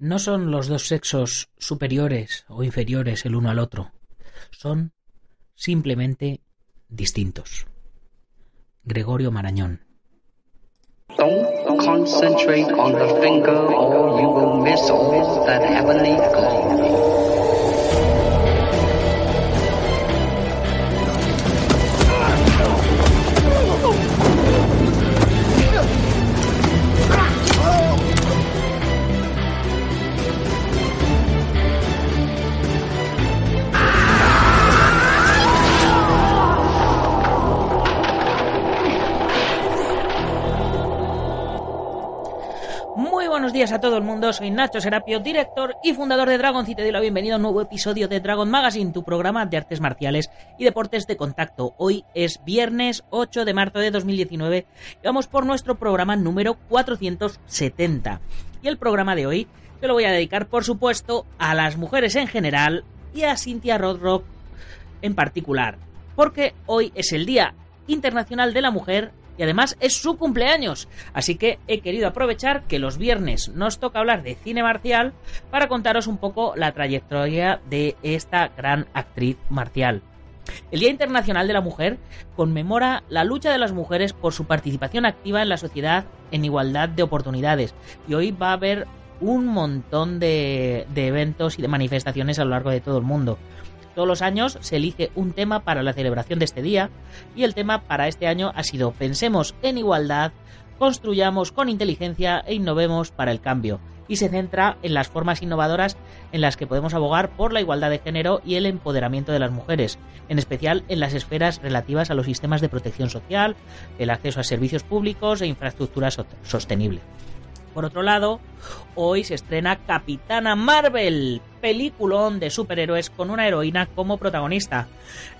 No son los dos sexos superiores o inferiores el uno al otro, son simplemente distintos. Gregorio Marañón. a todo el mundo, soy Nacho Serapio, director y fundador de Dragon y te doy la bienvenida a un nuevo episodio de Dragon Magazine, tu programa de artes marciales y deportes de contacto. Hoy es viernes 8 de marzo de 2019 y vamos por nuestro programa número 470. Y el programa de hoy te lo voy a dedicar, por supuesto, a las mujeres en general y a Cynthia Rodrock en particular, porque hoy es el Día Internacional de la Mujer y además es su cumpleaños. Así que he querido aprovechar que los viernes nos toca hablar de cine marcial para contaros un poco la trayectoria de esta gran actriz marcial. El Día Internacional de la Mujer conmemora la lucha de las mujeres por su participación activa en la sociedad en igualdad de oportunidades. Y hoy va a haber un montón de, eventos y de manifestaciones a lo largo de todo el mundo. Todos los años se elige un tema para la celebración de este día y el tema para este año ha sido Pensemos en igualdad, construyamos con inteligencia e innovemos para el cambio y se centra en las formas innovadoras en las que podemos abogar por la igualdad de género y el empoderamiento de las mujeres, en especial en las esferas relativas a los sistemas de protección social, el acceso a servicios públicos e infraestructura sostenible. Por otro lado, hoy se estrena Capitana Marvel, película de superhéroes con una heroína como protagonista,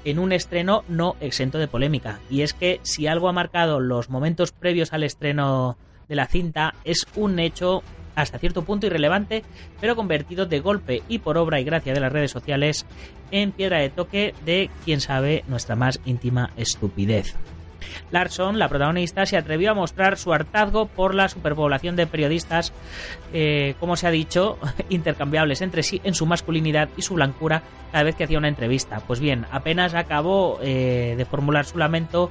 en un estreno no exento de polémica. Y es que si algo ha marcado los momentos previos al estreno de la cinta, es un hecho hasta cierto punto irrelevante, pero convertido de golpe y por obra y gracia de las redes sociales en piedra de toque de, quién sabe, nuestra más íntima estupidez. Larson, la protagonista, se atrevió a mostrar su hartazgo por la superpoblación de periodistas, eh, como se ha dicho, intercambiables entre sí en su masculinidad y su blancura cada vez que hacía una entrevista. Pues bien, apenas acabó eh, de formular su lamento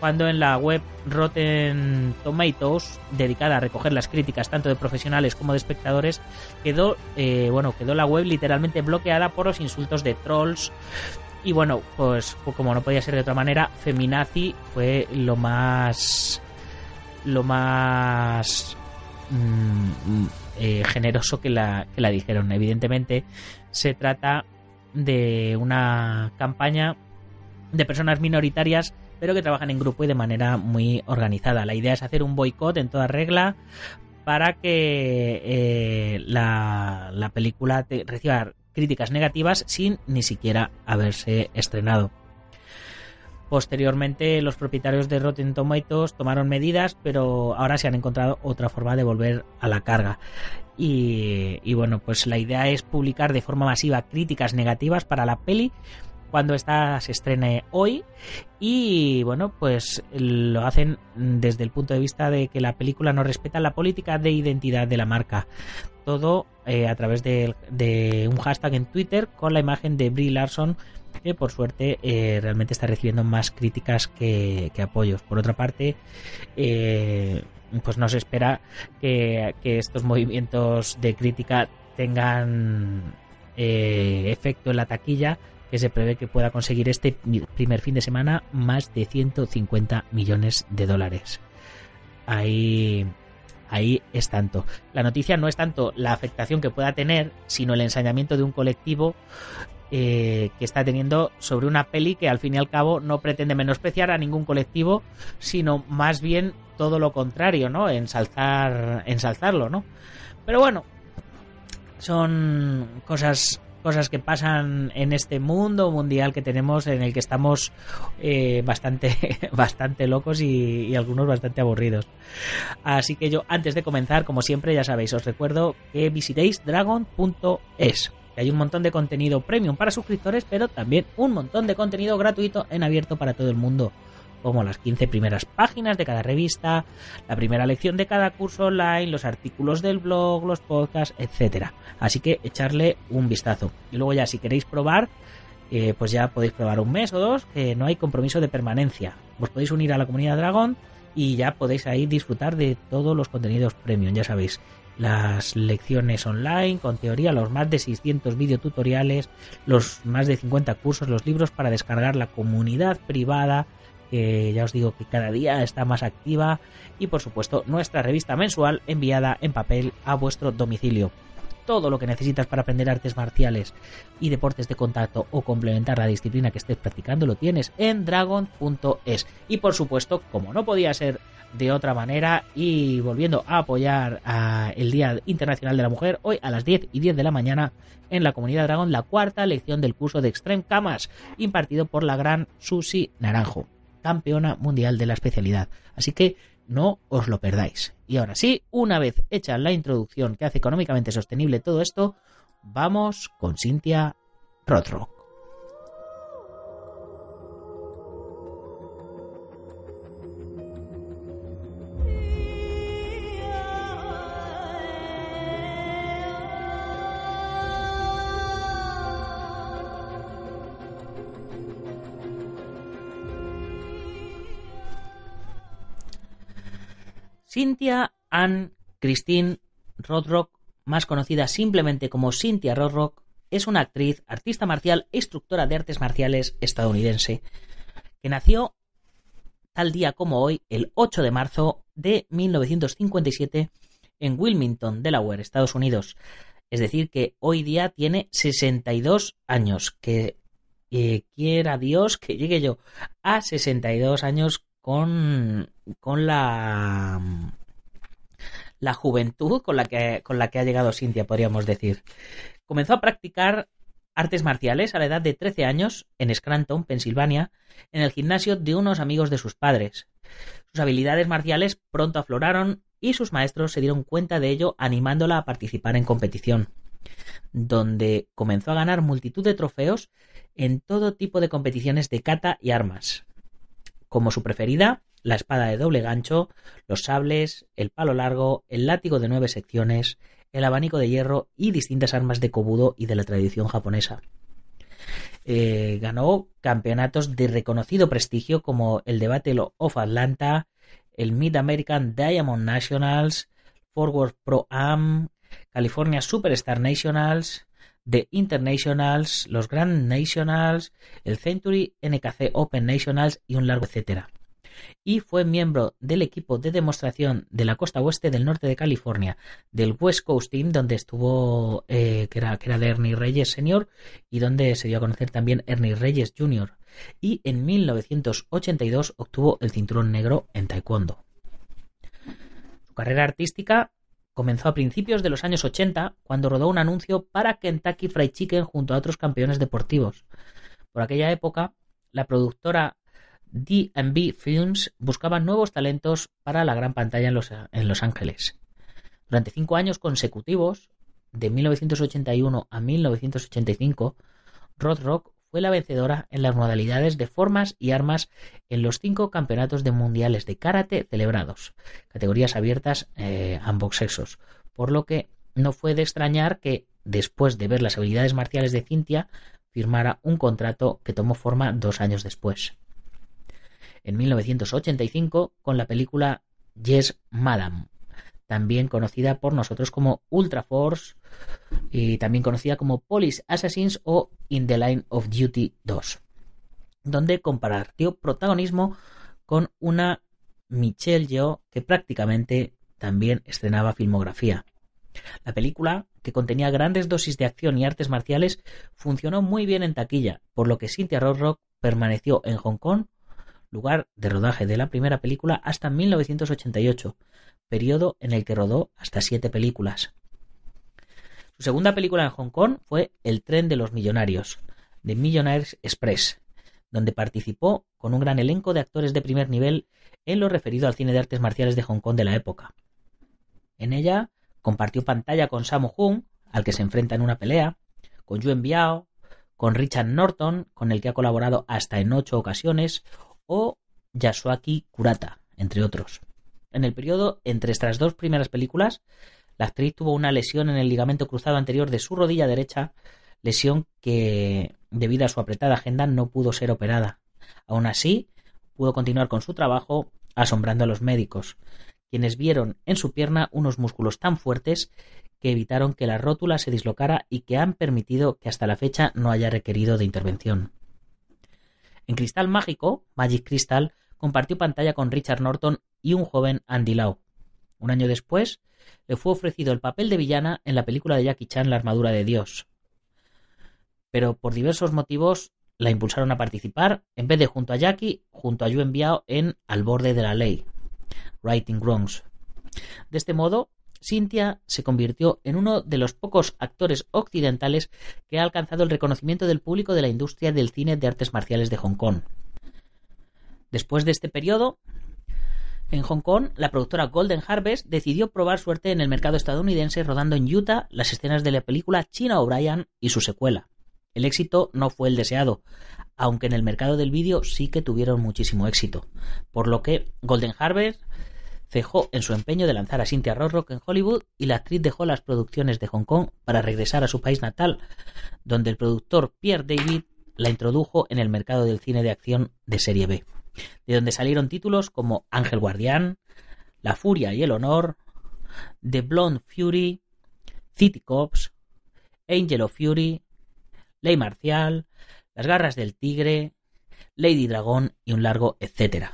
cuando en la web Rotten Tomatoes, dedicada a recoger las críticas tanto de profesionales como de espectadores, quedó, eh, bueno, quedó la web literalmente bloqueada por los insultos de trolls, y bueno, pues, pues, como no podía ser de otra manera, Feminazi fue lo más. lo más. Mm, eh, generoso que la, dijeron. Evidentemente, se trata de una campaña de personas minoritarias pero que trabajan en grupo y de manera muy organizada. La idea es hacer un boicot en toda regla para que eh, la, la, película reciba críticas negativas sin ni siquiera haberse estrenado. Posteriormente, los propietarios de Rotten Tomatoes tomaron medidas, pero ahora se han encontrado otra forma de volver a la carga. Y, y, bueno, pues la idea es publicar de forma masiva críticas negativas para la peli cuando esta se estrene hoy. Y bueno, pues lo hacen desde el punto de vista de que la película no respeta la política de identidad de la marca todo eh, a través de, un hashtag en Twitter con la imagen de Brie Larson, que por suerte eh, realmente está recibiendo más críticas que, apoyos. Por otra parte, eh, pues no se espera que, que estos movimientos de crítica tengan efecto en la taquilla, que se prevé que pueda conseguir este primer fin de semana más de 150 millones de dólares. Ahí ahí es tanto. La noticia no es tanto la afectación que pueda tener, sino el ensañamiento de un colectivo eh, que está teniendo sobre una peli que al fin y al cabo no pretende menospreciar a ningún colectivo, sino más bien todo lo contrario, ¿no? Ensalzar, ensalzarlo, ¿no? Pero bueno, son cosas cosas que pasan en este mundo mundial que tenemos en el que estamos eh, bastante, bastante locos y, y, algunos bastante aburridos. Así que yo, antes de comenzar, como siempre, ya sabéis, os recuerdo que visitéis dragon.es. Que hay un montón de contenido premium para suscriptores, pero también un montón de contenido gratuito en abierto para todo el mundo como las 15 primeras páginas de cada revista, la primera lección de cada curso online, los artículos del blog, los podcasts, etcétera... Así que echarle un vistazo. Y luego ya si queréis probar, eh, pues ya podéis probar un mes o dos, que no hay compromiso de permanencia. Os podéis unir a la comunidad Dragón y ya podéis ahí disfrutar de todos los contenidos premium, ya sabéis. Las lecciones online con teoría, los más de 600 videotutoriales, los más de 50 cursos, los libros para descargar, la comunidad privada, que ya os digo que cada día está más activa y por supuesto nuestra revista mensual enviada en papel a vuestro domicilio. Todo lo que necesitas para aprender artes marciales y deportes de contacto o complementar la disciplina que estés practicando lo tienes en dragon.es. Y por supuesto, como no podía ser de otra manera y volviendo a apoyar el Día Internacional de la Mujer hoy a las 10 y 10 de la mañana en la comunidad Dragon la cuarta lección del curso de Extreme Camas impartido por la gran Susi Naranjo campeona mundial de la especialidad. Así que no os lo perdáis. Y ahora sí, una vez hecha la introducción que hace económicamente sostenible todo esto, vamos con Cintia Rotro. Cynthia Ann Christine Rodrock, más conocida simplemente como Cynthia Rodrock, es una actriz, artista marcial e instructora de artes marciales estadounidense, que nació tal día como hoy, el 8 de marzo de 1957, en Wilmington, Delaware, Estados Unidos. Es decir, que hoy día tiene 62 años, que eh, quiera Dios que llegue yo a 62 años con, la, la juventud con la, que, con la que ha llegado Cintia, podríamos decir. Comenzó a practicar artes marciales a la edad de 13 años en Scranton, Pensilvania, en el gimnasio de unos amigos de sus padres. Sus habilidades marciales pronto afloraron y sus maestros se dieron cuenta de ello animándola a participar en competición, donde comenzó a ganar multitud de trofeos en todo tipo de competiciones de cata y armas como su preferida la espada de doble gancho, los sables, el palo largo, el látigo de nueve secciones, el abanico de hierro y distintas armas de kobudo y de la tradición japonesa. Eh, ganó campeonatos de reconocido prestigio como el debate Battle of Atlanta, el Mid American Diamond Nationals, Forward Pro Am, California Superstar Nationals, de Internationals, los Grand Nationals, el Century, NKC Open Nationals y un largo etcétera. Y fue miembro del equipo de demostración de la costa oeste del norte de California, del West Coast Team, donde estuvo, eh, que, era, que era de Ernie Reyes Sr. y donde se dio a conocer también Ernie Reyes Jr. Y en 1982 obtuvo el cinturón negro en Taekwondo su carrera artística Comenzó a principios de los años 80 cuando rodó un anuncio para Kentucky Fried Chicken junto a otros campeones deportivos. Por aquella época, la productora D&B Films buscaba nuevos talentos para la gran pantalla en los, en los Ángeles. Durante cinco años consecutivos, de 1981 a 1985, Rod Rock fue la vencedora en las modalidades de formas y armas en los cinco campeonatos de mundiales de karate celebrados, categorías abiertas a eh, ambos sexos, por lo que no fue de extrañar que, después de ver las habilidades marciales de Cintia, firmara un contrato que tomó forma dos años después. En 1985, con la película Yes, Madam, también conocida por nosotros como Ultra Force y también conocida como Police Assassins o In the Line of Duty 2, donde compartió protagonismo con una Michelle Yeoh que prácticamente también estrenaba filmografía. La película, que contenía grandes dosis de acción y artes marciales, funcionó muy bien en taquilla, por lo que Cynthia Rock permaneció en Hong Kong, lugar de rodaje de la primera película, hasta 1988, periodo en el que rodó hasta siete películas. Su segunda película en Hong Kong fue El tren de los millonarios, de Millionaires Express, donde participó con un gran elenco de actores de primer nivel en lo referido al cine de artes marciales de Hong Kong de la época. En ella compartió pantalla con Samu Hung, al que se enfrenta en una pelea, con Yuen Biao, con Richard Norton, con el que ha colaborado hasta en ocho ocasiones, o Yasuaki Kurata, entre otros. En el periodo entre estas dos primeras películas, la actriz tuvo una lesión en el ligamento cruzado anterior de su rodilla derecha, lesión que, debido a su apretada agenda, no pudo ser operada. Aún así, pudo continuar con su trabajo, asombrando a los médicos, quienes vieron en su pierna unos músculos tan fuertes que evitaron que la rótula se dislocara y que han permitido que hasta la fecha no haya requerido de intervención. En Cristal Mágico, Magic Crystal, compartió pantalla con Richard Norton y un joven Andy Lau. Un año después, le fue ofrecido el papel de villana en la película de Jackie Chan La armadura de Dios. Pero por diversos motivos la impulsaron a participar, en vez de junto a Jackie, junto a Yuen Biao en Al borde de la ley, Writing Wrongs. De este modo, Cynthia se convirtió en uno de los pocos actores occidentales que ha alcanzado el reconocimiento del público de la industria del cine de artes marciales de Hong Kong. Después de este periodo, en Hong Kong, la productora Golden Harvest decidió probar suerte en el mercado estadounidense rodando en Utah las escenas de la película China O'Brien y su secuela. El éxito no fue el deseado, aunque en el mercado del vídeo sí que tuvieron muchísimo éxito, por lo que Golden Harvest cejó en su empeño de lanzar a Cynthia Rothrock en Hollywood y la actriz dejó las producciones de Hong Kong para regresar a su país natal, donde el productor Pierre David la introdujo en el mercado del cine de acción de serie B de donde salieron títulos como Ángel Guardián, La Furia y el Honor, The Blonde Fury, City Cops, Angel of Fury, Ley Marcial, Las Garras del Tigre, Lady Dragón y un largo etcétera.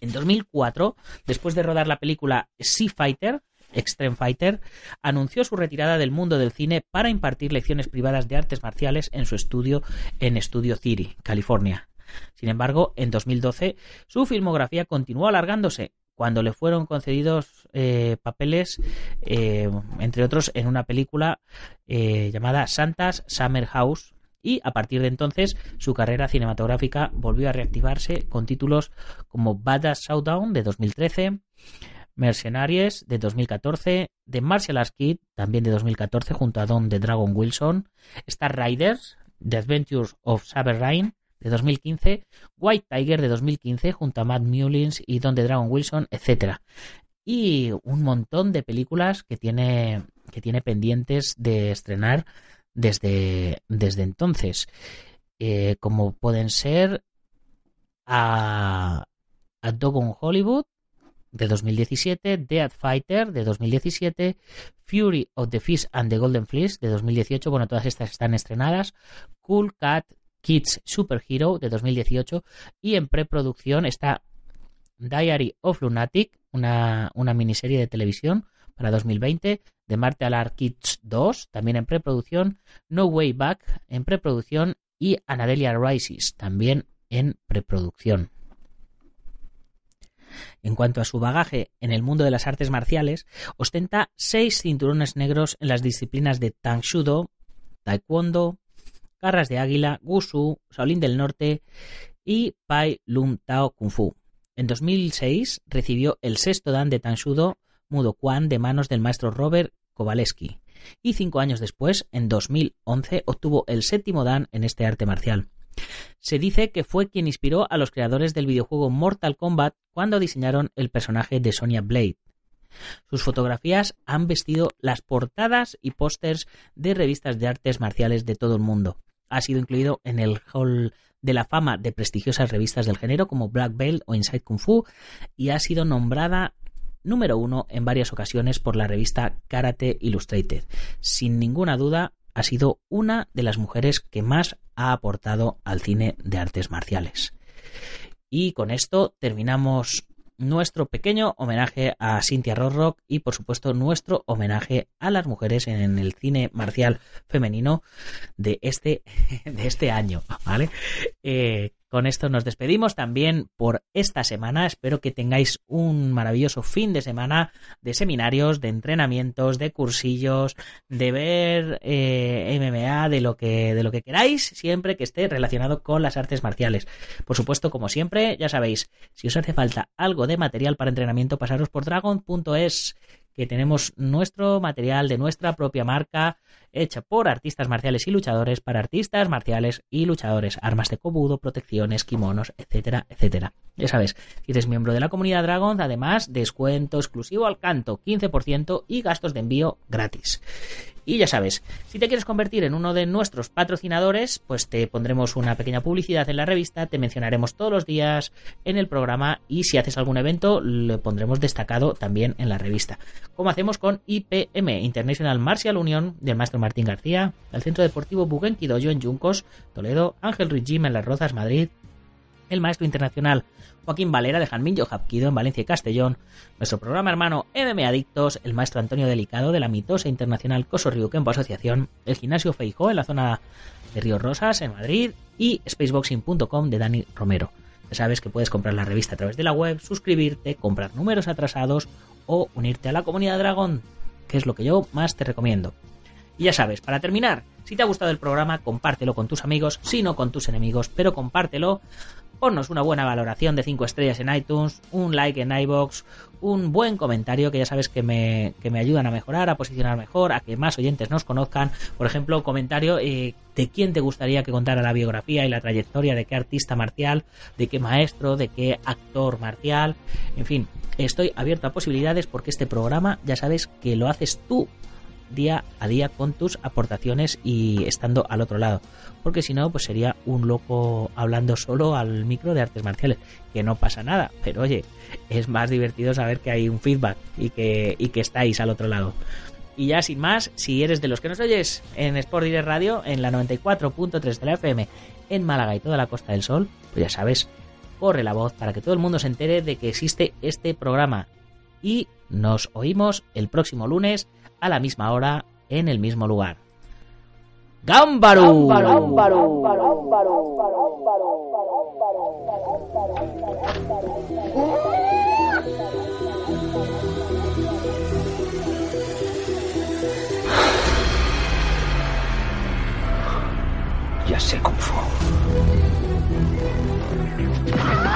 En 2004, después de rodar la película Sea Fighter, Extreme Fighter, anunció su retirada del mundo del cine para impartir lecciones privadas de artes marciales en su estudio en Studio City, California. Sin embargo, en 2012 su filmografía continuó alargándose cuando le fueron concedidos eh, papeles, eh, entre otros, en una película eh, llamada Santas Summer House. Y a partir de entonces su carrera cinematográfica volvió a reactivarse con títulos como Badass Showdown de 2013, Mercenaries de 2014, The Martial Arts Kid también de 2014 junto a Don de Dragon Wilson, Star Riders, The Adventures of Saber Rain de 2015, White Tiger de 2015 junto a Matt Mullins y Don the Dragon Wilson, etc. Y un montón de películas que tiene, que tiene pendientes de estrenar desde, desde entonces. Eh, como pueden ser a, a Dog on Hollywood de 2017, Dead Fighter de 2017, Fury of the Fish and the Golden Fleece de 2018, bueno, todas estas están estrenadas, Cool Cat Kids Superhero de 2018 y en preproducción está Diary of Lunatic, una, miniserie de televisión para 2020, de Marte Alar Kids 2, también en preproducción, No Way Back en preproducción y Anadelia Rises también en preproducción. En cuanto a su bagaje en el mundo de las artes marciales, ostenta seis cinturones negros en las disciplinas de Shudo, Taekwondo, Garras de Águila, Gusu, Shaolin del Norte y Pai Lum Tao Kung Fu. En 2006 recibió el sexto dan de Tanshudo Mudo Kwan de manos del maestro Robert Kowaleski y cinco años después, en 2011, obtuvo el séptimo dan en este arte marcial. Se dice que fue quien inspiró a los creadores del videojuego Mortal Kombat cuando diseñaron el personaje de Sonya Blade. Sus fotografías han vestido las portadas y pósters de revistas de artes marciales de todo el mundo. Ha sido incluido en el Hall de la Fama de prestigiosas revistas del género como Black Belt o Inside Kung Fu y ha sido nombrada número uno en varias ocasiones por la revista Karate Illustrated. Sin ninguna duda, ha sido una de las mujeres que más ha aportado al cine de artes marciales. Y con esto terminamos nuestro pequeño homenaje a Cynthia Rothrock y por supuesto nuestro homenaje a las mujeres en el cine marcial femenino de este, de este año, ¿vale? Eh, con esto nos despedimos también por esta semana. Espero que tengáis un maravilloso fin de semana de seminarios, de entrenamientos, de cursillos, de ver eh, MMA, de lo que de lo que queráis, siempre que esté relacionado con las artes marciales. Por supuesto, como siempre, ya sabéis, si os hace falta algo de material para entrenamiento, pasaros por dragon.es que tenemos nuestro material de nuestra propia marca, hecha por artistas marciales y luchadores, para artistas marciales y luchadores, armas de cobudo, protecciones, kimonos, etcétera, etcétera. Ya sabes, si eres miembro de la comunidad Dragon, además, descuento exclusivo al canto, 15% y gastos de envío gratis. Y ya sabes, si te quieres convertir en uno de nuestros patrocinadores, pues te pondremos una pequeña publicidad en la revista, te mencionaremos todos los días en el programa y si haces algún evento, lo pondremos destacado también en la revista. Como hacemos con IPM, International Martial Union, del maestro Martín García, el Centro Deportivo Buguenquidoyo en Juncos Toledo, Ángel Ruiz en Las Rozas, Madrid, el maestro internacional Joaquín Valera de Janmillo Japquido en Valencia y Castellón, nuestro programa hermano MMA Adictos, el maestro Antonio Delicado de la mitosa internacional Coso Río Asociación, el gimnasio Feijó en la zona de Río Rosas, en Madrid, y spaceboxing.com de Dani Romero. Ya sabes que puedes comprar la revista a través de la web, suscribirte, comprar números atrasados o unirte a la comunidad dragón, que es lo que yo más te recomiendo. Y ya sabes, para terminar, si te ha gustado el programa, compártelo con tus amigos, si no con tus enemigos, pero compártelo. Ponnos una buena valoración de 5 estrellas en iTunes, un like en iBox, un buen comentario que ya sabes que me, ayudan a mejorar, a posicionar mejor, a que más oyentes nos conozcan. Por ejemplo, comentario eh, de quién te gustaría que contara la biografía y la trayectoria, de qué artista marcial, de qué maestro, de qué actor marcial. En fin, estoy abierto a posibilidades porque este programa ya sabes que lo haces tú día a día con tus aportaciones y estando al otro lado. Porque si no, pues sería un loco hablando solo al micro de artes marciales. Que no pasa nada, pero oye, es más divertido saber que hay un feedback y que, que estáis al otro lado. Y ya sin más, si eres de los que nos oyes en Sport Direct Radio, en la 94.3 de la FM, en Málaga y toda la Costa del Sol, pues ya sabes, corre la voz para que todo el mundo se entere de que existe este programa. Y nos oímos el próximo lunes a la misma hora en el mismo lugar. ¡Gámbaro! Ya sé Gámbaro,